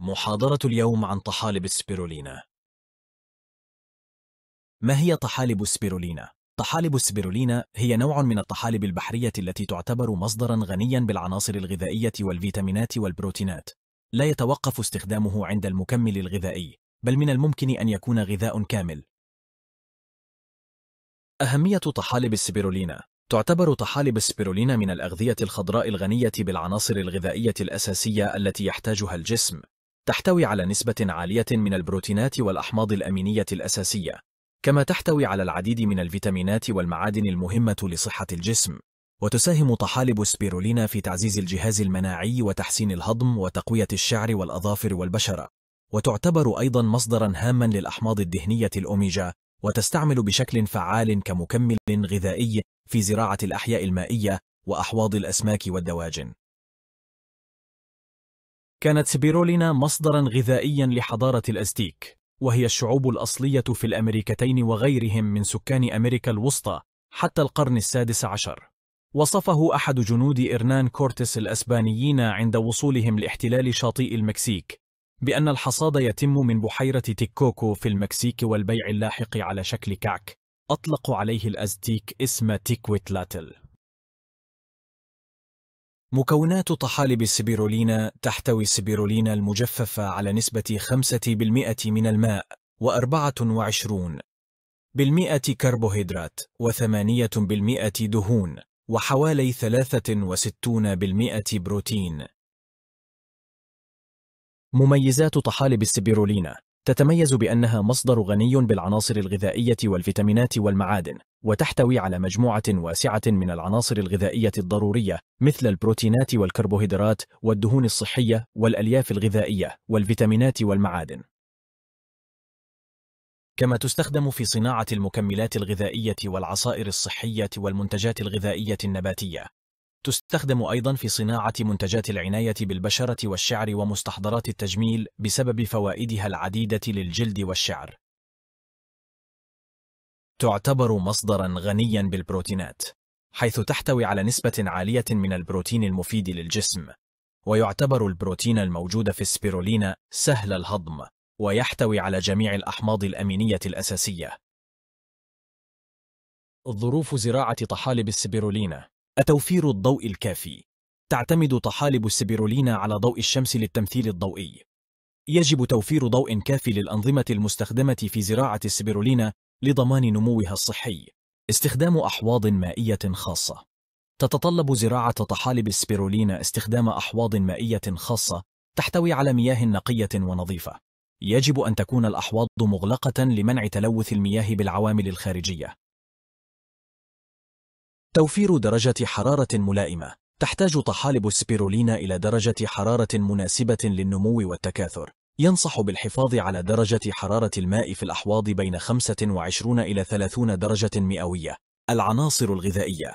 محاضرة اليوم عن طحالب السبيرولينا ما هي طحالب السبيرولينا؟ طحالب السبيرولينا هي نوع من الطحالب البحرية التي تعتبر مصدرا غنيا بالعناصر الغذائية والفيتامينات والبروتينات لا يتوقف استخدامه عند المكمل الغذائي بل من الممكن أن يكون غذاء كامل أهمية طحالب السبيرولينا تعتبر طحالب السبيرولينا من الأغذية الخضراء الغنية بالعناصر الغذائية الأساسية التي يحتاجها الجسم تحتوي على نسبة عالية من البروتينات والأحماض الأمينية الأساسية كما تحتوي على العديد من الفيتامينات والمعادن المهمة لصحة الجسم وتساهم طحالب السبيرولينا في تعزيز الجهاز المناعي وتحسين الهضم وتقوية الشعر والأظافر والبشرة وتعتبر أيضا مصدرا هاما للأحماض الدهنية الأوميجا وتستعمل بشكل فعال كمكمل غذائي في زراعة الأحياء المائية وأحواض الأسماك والدواجن كانت سبيرولينا مصدرا غذائيا لحضارة الأزتيك وهي الشعوب الأصلية في الأمريكتين وغيرهم من سكان أمريكا الوسطى حتى القرن السادس عشر وصفه أحد جنود إرنان كورتس الأسبانيين عند وصولهم لاحتلال شاطئ المكسيك بأن الحصاد يتم من بحيرة تيكوكو في المكسيك والبيع اللاحق على شكل كعك أطلقوا عليه الأزتيك اسم تيكويتلاتل مكونات طحالب السبيرولينا تحتوي السبيرولينا المجففة على نسبة 5% من الماء و24 كربوهيدرات و8% دهون وحوالي 63% بروتين مميزات طحالب السبيرولينا تتميز بأنها مصدر غني بالعناصر الغذائية والفيتامينات والمعادن وتحتوي على مجموعة واسعة من العناصر الغذائية الضرورية مثل البروتينات والكربوهيدرات والدهون الصحية والألياف الغذائية والفيتامينات والمعادن. كما تستخدم في صناعة المكملات الغذائية والعصائر الصحية والمنتجات الغذائية النباتية. تستخدم أيضا في صناعة منتجات العناية بالبشرة والشعر ومستحضرات التجميل بسبب فوائدها العديدة للجلد والشعر. تعتبر مصدرا غنيا بالبروتينات حيث تحتوي على نسبة عالية من البروتين المفيد للجسم ويعتبر البروتين الموجود في السبيرولينا سهل الهضم ويحتوي على جميع الأحماض الأمينية الأساسية ظروف زراعة طحالب السبيرولينا أتوفير الضوء الكافي تعتمد طحالب السبيرولينا على ضوء الشمس للتمثيل الضوئي يجب توفير ضوء كافي للأنظمة المستخدمة في زراعة السبيرولينا لضمان نموها الصحي استخدام أحواض مائية خاصة تتطلب زراعة طحالب السبيرولينا استخدام أحواض مائية خاصة تحتوي على مياه نقية ونظيفة يجب أن تكون الأحواض مغلقة لمنع تلوث المياه بالعوامل الخارجية توفير درجة حرارة ملائمة تحتاج طحالب السبيرولينا إلى درجة حرارة مناسبة للنمو والتكاثر ينصح بالحفاظ على درجة حرارة الماء في الأحواض بين 25 إلى 30 درجة مئوية العناصر الغذائية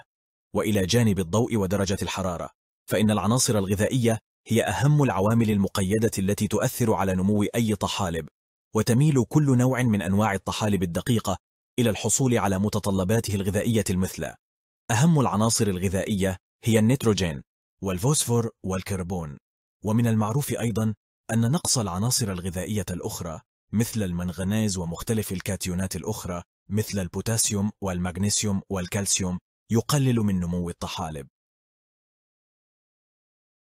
وإلى جانب الضوء ودرجة الحرارة فإن العناصر الغذائية هي أهم العوامل المقيدة التي تؤثر على نمو أي طحالب وتميل كل نوع من أنواع الطحالب الدقيقة إلى الحصول على متطلباته الغذائية المثلى أهم العناصر الغذائية هي النيتروجين والفوسفور والكربون ومن المعروف أيضا أن نقص العناصر الغذائية الأخرى مثل المنغنيز ومختلف الكاتيونات الأخرى مثل البوتاسيوم والمغنيسيوم والكالسيوم يقلل من نمو الطحالب.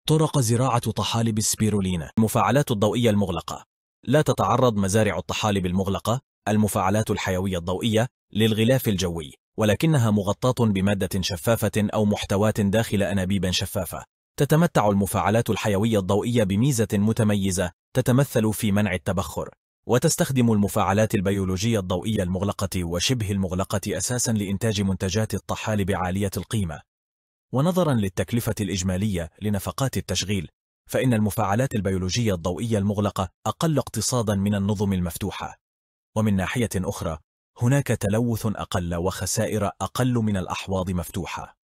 طرق زراعة طحالب السبيرولينا المفاعلات الضوئية المغلقة لا تتعرض مزارع الطحالب المغلقة المفاعلات الحيوية الضوئية للغلاف الجوي ولكنها مغطاة بمادة شفافة أو محتواة داخل أنابيب شفافة تتمتع المفاعلات الحيوية الضوئية بميزة متميزة تتمثل في منع التبخر وتستخدم المفاعلات البيولوجية الضوئية المغلقة وشبه المغلقة أساسا لإنتاج منتجات الطحالب عالية القيمة ونظرا للتكلفة الإجمالية لنفقات التشغيل فإن المفاعلات البيولوجية الضوئية المغلقة أقل اقتصادا من النظم المفتوحة ومن ناحية أخرى هناك تلوث أقل وخسائر أقل من الأحواض مفتوحة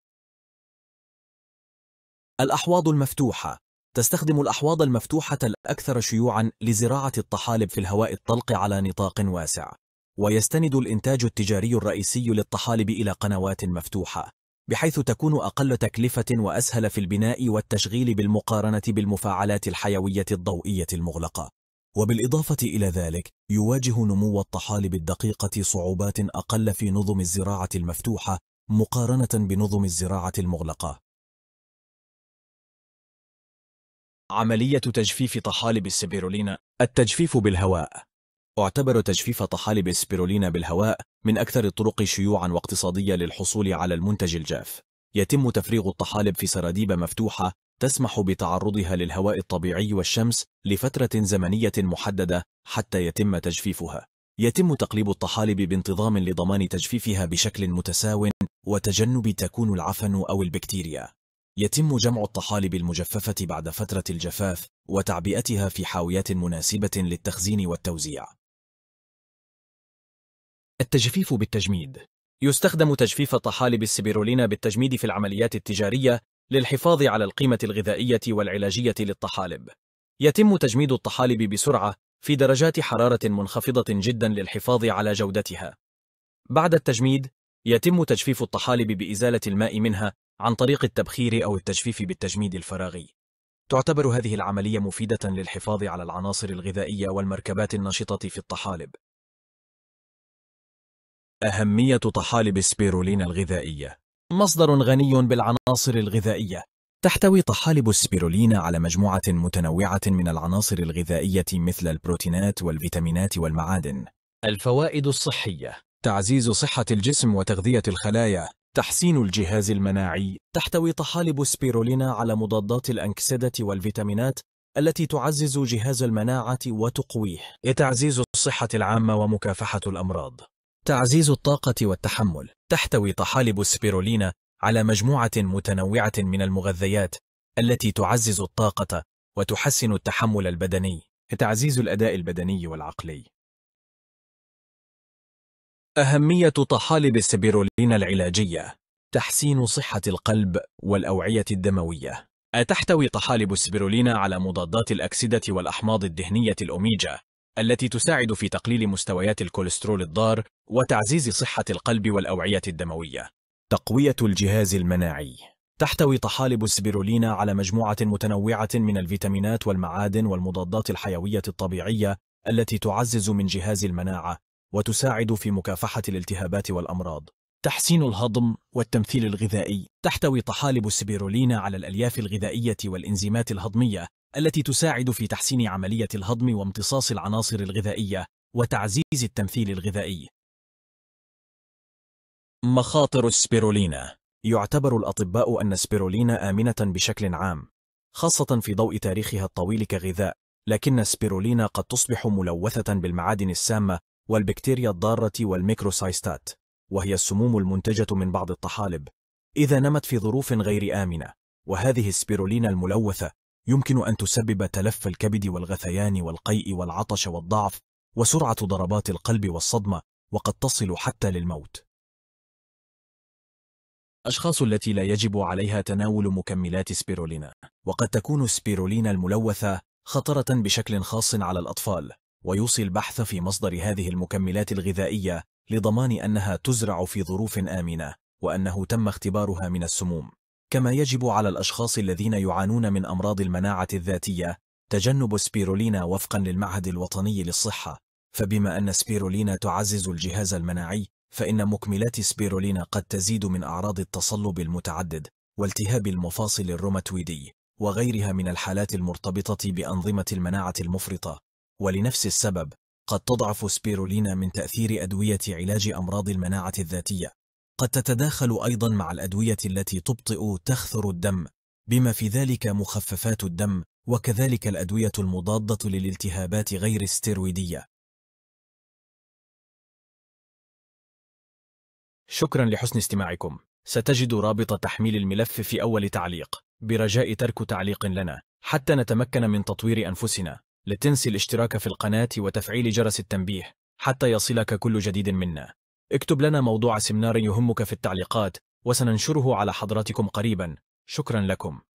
الأحواض المفتوحة تستخدم الأحواض المفتوحة الأكثر شيوعاً لزراعة الطحالب في الهواء الطلق على نطاق واسع ويستند الإنتاج التجاري الرئيسي للطحالب إلى قنوات مفتوحة بحيث تكون أقل تكلفة وأسهل في البناء والتشغيل بالمقارنة بالمفاعلات الحيوية الضوئية المغلقة وبالإضافة إلى ذلك يواجه نمو الطحالب الدقيقة صعوبات أقل في نظم الزراعة المفتوحة مقارنة بنظم الزراعة المغلقة عملية تجفيف طحالب السبيرولينا التجفيف بالهواء اعتبر تجفيف طحالب السبيرولينا بالهواء من أكثر الطرق شيوعا واقتصادية للحصول على المنتج الجاف يتم تفريغ الطحالب في سراديب مفتوحة تسمح بتعرضها للهواء الطبيعي والشمس لفترة زمنية محددة حتى يتم تجفيفها يتم تقليب الطحالب بانتظام لضمان تجفيفها بشكل متساو وتجنب تكون العفن أو البكتيريا يتم جمع الطحالب المجففة بعد فترة الجفاف وتعبئتها في حاويات مناسبة للتخزين والتوزيع. التجفيف بالتجميد يستخدم تجفيف طحالب السبيرولينا بالتجميد في العمليات التجارية للحفاظ على القيمة الغذائية والعلاجية للطحالب. يتم تجميد الطحالب بسرعة في درجات حرارة منخفضة جدا للحفاظ على جودتها. بعد التجميد، يتم تجفيف الطحالب بإزالة الماء منها عن طريق التبخير أو التجفيف بالتجميد الفراغي تعتبر هذه العملية مفيدة للحفاظ على العناصر الغذائية والمركبات النشطة في الطحالب أهمية طحالب السبيرولينا الغذائية مصدر غني بالعناصر الغذائية تحتوي طحالب السبيرولينا على مجموعة متنوعة من العناصر الغذائية مثل البروتينات والفيتامينات والمعادن الفوائد الصحية تعزيز صحة الجسم وتغذية الخلايا تحسين الجهاز المناعي تحتوي طحالب سبيرولينا على مضادات الأنكسدة والفيتامينات التي تعزز جهاز المناعة وتقويه تعزيز الصحة العامة ومكافحة الأمراض تعزيز الطاقة والتحمل تحتوي طحالب سبيرولينا على مجموعة متنوعة من المغذيات التي تعزز الطاقة وتحسن التحمل البدني تعزيز الأداء البدني والعقلي أهمية طحالب السبيرولينا العلاجية تحسين صحة القلب والأوعية الدموية تحتوي طحالب السبيرولينا على مضادات الأكسدة والأحماض الدهنية الأوميجا التي تساعد في تقليل مستويات الكوليسترول الضار وتعزيز صحة القلب والأوعية الدموية تقوية الجهاز المناعي تحتوي طحالب السبيرولينا على مجموعة متنوعة من الفيتامينات والمعادن والمضادات الحيوية الطبيعية التي تعزز من جهاز المناعة وتساعد في مكافحة الالتهابات والأمراض تحسين الهضم والتمثيل الغذائي تحتوي طحالب السبيرولينا على الألياف الغذائية والإنزيمات الهضمية التي تساعد في تحسين عملية الهضم وامتصاص العناصر الغذائية وتعزيز التمثيل الغذائي مخاطر السبيرولينا يعتبر الأطباء أن السبيرولينا آمنة بشكل عام خاصة في ضوء تاريخها الطويل كغذاء لكن السبيرولينا قد تصبح ملوثة بالمعادن السامة والبكتيريا الضارة والميكروسايستات وهي السموم المنتجة من بعض الطحالب إذا نمت في ظروف غير آمنة وهذه السبيرولينا الملوثة يمكن أن تسبب تلف الكبد والغثيان والقيء والعطش والضعف وسرعة ضربات القلب والصدمة وقد تصل حتى للموت أشخاص التي لا يجب عليها تناول مكملات سبيرولينا وقد تكون السبيرولينا الملوثة خطرة بشكل خاص على الأطفال ويوصي البحث في مصدر هذه المكملات الغذائية لضمان أنها تزرع في ظروف آمنة وأنه تم اختبارها من السموم كما يجب على الأشخاص الذين يعانون من أمراض المناعة الذاتية تجنب سبيرولينا وفقا للمعهد الوطني للصحة فبما أن سبيرولينا تعزز الجهاز المناعي فإن مكملات سبيرولينا قد تزيد من أعراض التصلب المتعدد والتهاب المفاصل الروماتويدي وغيرها من الحالات المرتبطة بأنظمة المناعة المفرطة ولنفس السبب قد تضعف سبيرولينا من تأثير أدوية علاج أمراض المناعة الذاتية قد تتداخل أيضا مع الأدوية التي تبطئ تخثر الدم بما في ذلك مخففات الدم وكذلك الأدوية المضادة للالتهابات غير الستيرويدية شكرا لحسن استماعكم ستجد رابط تحميل الملف في أول تعليق برجاء ترك تعليق لنا حتى نتمكن من تطوير أنفسنا لا تنسي الاشتراك في القناة وتفعيل جرس التنبيه حتى يصلك كل جديد منا اكتب لنا موضوع سمنار يهمك في التعليقات وسننشره على حضراتكم قريبا شكرا لكم